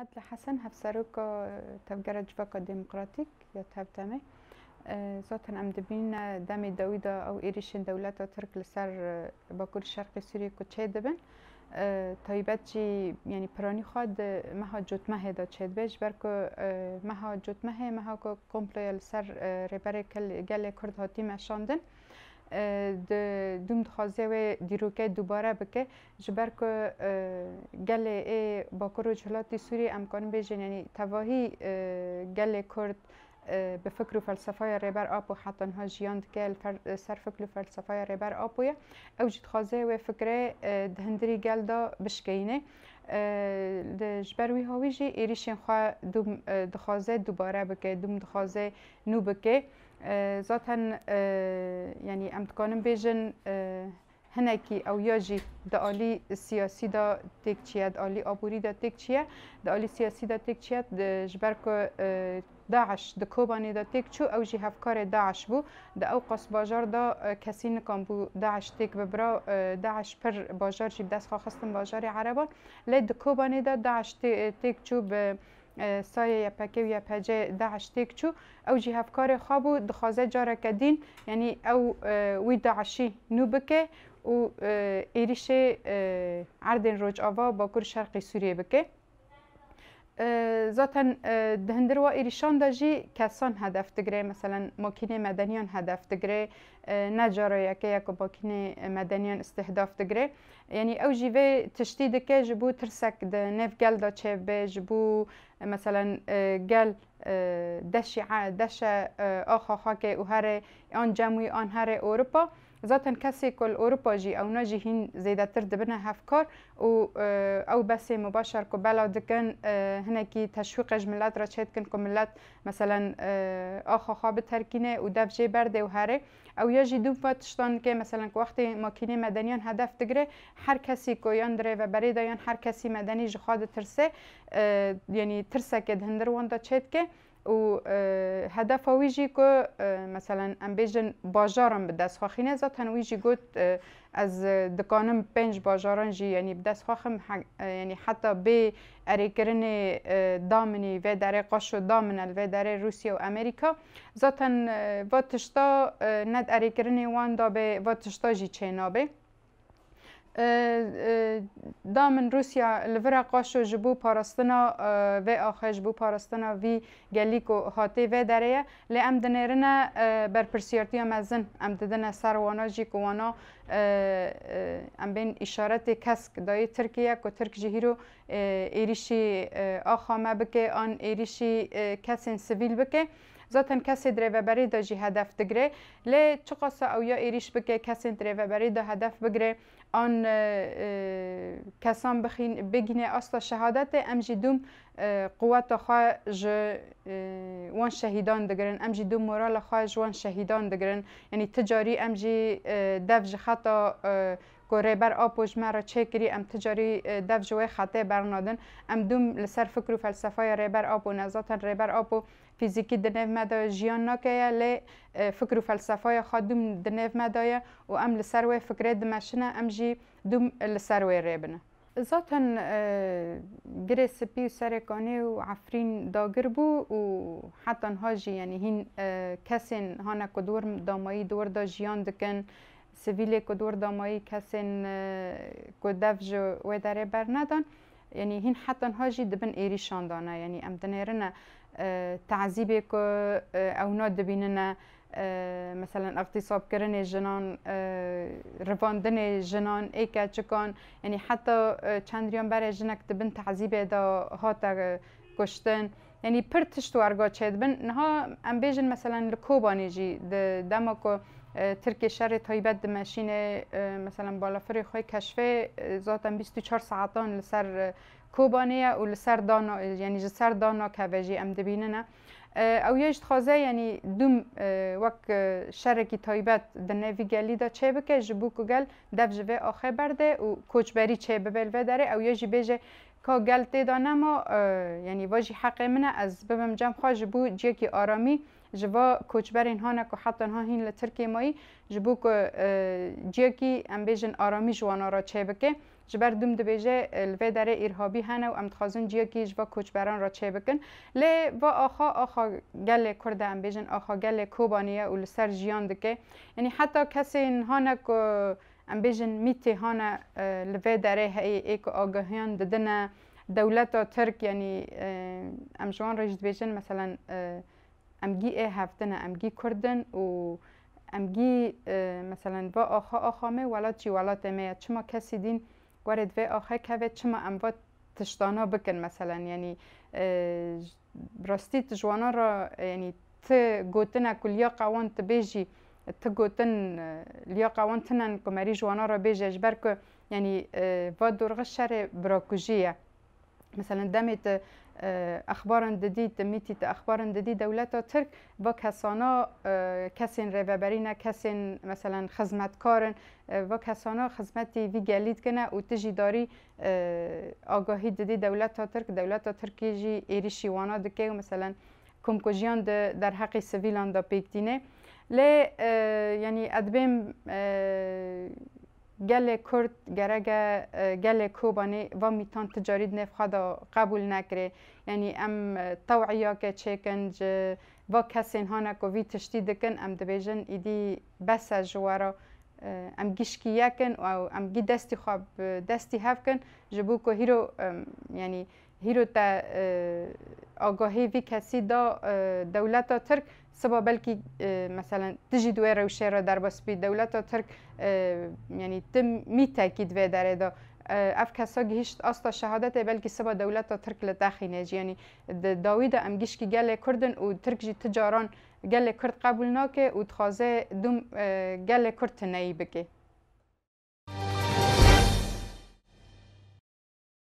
هەت لە حەسەن هەفسەرۆکە تەوگەرە جوەکە دموکراتیک یا تەوتەمە زۆتن ئەم دبینە دەمی دەویدا ئەو ئێریشن دەولەتە ترک لەسەر بەکوور شەرقی سووری کوچێ دەبن تایبەتجی ینی پرانی خواد مەها جوتمە هێدا چێت بێژ بەرکە مەها جوتمە هەیە مەها کۆمپلۆە لەسەر ڕێبەرێک گەلێک کورد هاتی مەشاندن. دوم دخوازه و دیروکه دوباره بکه جبر که گل ای باکر و جهلاتی سوری امکان بیجن یعنی تواهی گل کرد به فکر و فلسفه ریبر آپو حتی انها جیاند که سر فکر و فلسفه ریبر آپوی او جد خوازه و فکره دهندری گل دا بشکینه جبروی هاوی جی ایریشن خواه دوم دخوازه دوباره بکه دوم دخوازه نو بکه zaten يعني ام تكونم بيجن هنکی او یاجی د عالی سیاسی دا تک چیه د عالی آبوری دا تک چیه د عالی سیاسی دا تک چیه د جبر که داعش د کوبانی دا تک چو او جی هفکار داعش بو د او قص باجار دا کسی نکن بو داعش تک ببرا داعش پر باجار جی بدست خواستن باجار عربان لی د کوبانی دا داعش تک چو به سایه یپکه و یپجه ده هشتیک چو او جی هفکار خوابو دخوازه جارکه دین یعنی او وی داعشی نو بکه و ایریش عردن روج آوا با کور شرقی سوریه بکه زاتن آه، آه، دهندر و ایریشان دا جی کسان هدف دگره مثلا مکینه مدنیان هدف دگره آه، نجاره یکی یکو مکینه مدنیان استهداف دگره یعنی او جیوه تشتی دکه جبو ترسک ده نف گل دا چه به جبو مثلا گل دشی عا دشه آخا خاکه او هره آن جموی آن هره اروپا زاتن كسيك الأوروبا جي أو ناجي هين زيدا تردبنا هفكار و أو بس مباشر كبالا دكن هناكي تشويق جملات رشيد كن كملات مثلا آخا خاب تركينة ودف جي برده وهاري او یا جی دو تشتان که مثلا که وقتی ماکینه مدنیان هدف دگره هر کسی که یان دره و برای دایان هر کسی مدنی جخواد ترسه یعنی ترسه که دهندر وانده چید که و هدف ویجی که مثلا ام بیجن باجارم به دست خواخینه زاتن ویجی گوت از دکانم پنج باجاران جی یعنی به دست خواخم یعنی حتی به اریکرن دامنی و در قاش و دامن و در روسیه و امریکا زاتن و تشتا ند اریکرن وان دا به و تشتا جی چینابه دا من روسیا لورا قاشو جبو پارستنا و آخه جبو پارستنا وی گلیکو هاتی و دریه لی ام دنرنا بر پرسیارتی مزن ام ددن سر وانا جی کوانا ام بین اشارت کسک دای ترکیه که ترک جهی رو ایریشی آخامه بکه آن ایریشی کسین سویل بکه zaten kesê dirêveberî da jî hedef digire lê çiqasa ew ya êriş bike kesên dirêveberî da hedef bigire آن کسان بخین بگینه اصلا شهادت ام جی دوم قوت خواه ج وان شهیدان دگرن ام جی دوم مورال خواه ج وان شهیدان دگرن یعنی تجاری ام جی دف جخطا که ریبر آپوش مرا چه کری ام تجاری دف جوی خطه برنادن ام دوم لسر فکر و فلسفه ریبر آپو نزاتن ریبر آپو فیزیکی دنیو مدا جیان ناکه لی فکر و فلسفه خود دوم دنیو مدایه و ام لسر وی فکره دمشنه ام جی دوم لسر وی ریبنه ذاتن گره سپی و سرکانه و عفرین داگر بو و حتی هاجی یعنی هین کسین هانا که دور دامایی دور دا جیان دکن سویل که دور دامایی کسین که دف جو و داره بر ندان یعنی هین حتی ها جی دبن ایری شاندانه یعنی ام دنیرنه تعذیبی که اونا دبیننه مثلا اغتصاب کردن جنان رواندن جنان ایکا چکان یعنی حتی چندریان برای جنک دبن تعذیب دا هاتا کشتن یعنی پر تشتو ارگا چید بن نها ام بیجن مثلا لکوبانی جی دما که ترک شهر تایبت ماشین مثلا بالافر خوی کشفه ذاتا 24 ساعتان لسر کوبانه و لسر دانا یعنی جسر دانا کوجی ام دبیننه او یجد خوازه یعنی دوم وک شرکی تایبت در نوی گلی دا چه بکه جبو کگل دف جوه آخه برده و کوچبری چه ببل داره او یجی بیجه کاگل تیدا نما یعنی واجی حق منه از ببم جم خواه جبو جیه که آرامی جبا کوچبرین هانه که حتی ها هین لترکی مایی جبو که جیه که ام بیجن آرامی جوانا را چه بکه جبر دوم دو بیجه الوی داره ارهابی هنه و ام تخوازن جیه که جبا کوچبران را چه بکن لی و آخا آخا گل کرده ام بیجن آخا گل کوبانیه و لسر جیان دکه یعنی حتی کسی هانه که ام بیژن میتی هانا لوی داره هی ایک آگاهیان ددن دولتا ترک یعنی ام جوان رجد بیژن مثلا امگی ای هفتنه امگی کردن و امگی مثلا با آخا آخا می ولا چی ولا تمه چما کسی دین وارد و آخه که چما ام با تشتانا بکن مثلا یعنی راستی تجوانا را یعنی ت گوتنا کلیا قوان تبیجی تگوتن لیاقا وان تنن کمری جوانا را بیجه اجبر که یعنی و دورغش شر براکوژیه مثلا دمت اخبارن ددید میتیت اخبارن ددید دولت ترک با کسانا کسین روبرین کسین مثلا خدمتکارن و کسانا خدمتی وی گلید کنه و تجی داری آگاهی ددی دولت ترک دولت ترکی جی ایری شیوانا دکه مثلا کمکوژیان در حق سویلان دا پیکتینه لی یعنی ادبیم گل کرد گرگه گل کوبانی و میتان تجارید نفخدا قبول نکره یعنی ام توعیا که چکنج و کسین ها نکوی تشتی دکن ام دبیجن ایدی بس جوارا ام گیشکی یکن و ام گی دستی خواب دستی هفکن جبو که هیرو یعنی هیرو تا ئاگاهی وی کەسی دا دەولەتە ترک سبا بەلکی مثلەن دژی دوێ ڕەوشێرە دەربەسپی دەولەتە ترک ینی تم میتەکیید وێ دەرێدا ئەف کەسە گەهیشت ئاستا شەهادەتێ بەلکی سبا دەولەتە ترک لە تاخینێژ ینی داویدا ئەم گشتی گەلێ کوردن و ترکژی تجاران گەلێ کورد قبول ناکێ و تخوازێ دوم گەلێ کورد تنەی بکەی